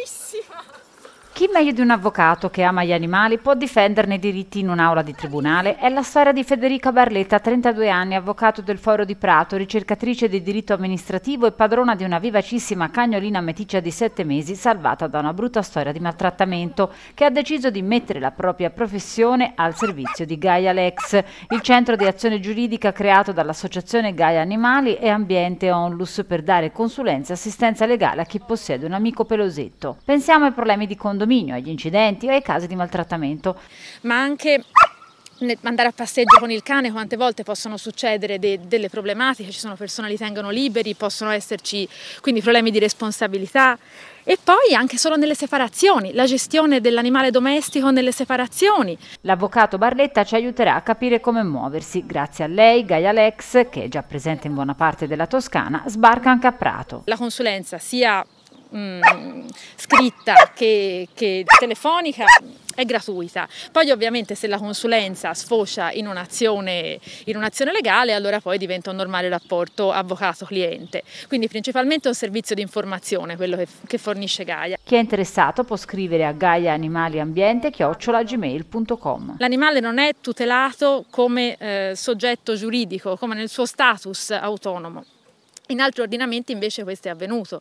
bravissima! Chi meglio di un avvocato che ama gli animali può difenderne i diritti in un'aula di tribunale? È la storia di Federica Barletta, 32 anni, avvocato del Foro di Prato, ricercatrice di diritto amministrativo e padrona di una vivacissima cagnolina meticcia di 7 mesi salvata da una brutta storia di maltrattamento, che ha deciso di mettere la propria professione al servizio di Gaia Lex, il centro di azione giuridica creato dall'associazione Gaia Animali e Ambiente Onlus per dare consulenza e assistenza legale a chi possiede un amico pelosetto reato. Pensiamo ai problemi di condominio, agli incidenti, o ai casi di maltrattamento. Ma anche andare a passeggio con il cane, quante volte possono succedere de- delle problematiche, ci sono persone che li tengono liberi, possono esserci quindi problemi di responsabilità e poi anche solo nelle separazioni, la gestione dell'animale domestico nelle separazioni. L'avvocato Barletta ci aiuterà a capire come muoversi. Grazie a lei, Gaia Lex, che è già presente in buona parte della Toscana, sbarca anche a Prato. La consulenza sia mh, mm, scritta che, che telefonica è gratuita. Poi ovviamente se la consulenza sfocia in un'azione, in un'azione legale, allora poi diventa un normale rapporto avvocato-cliente. Quindi principalmente è un servizio di informazione quello che, che fornisce Gaia. Chi è interessato può scrivere a gaiaanimaliambiente.gmail.com L'animale non è tutelato come eh, soggetto giuridico, come nel suo status autonomo. In altri ordinamenti invece questo è avvenuto.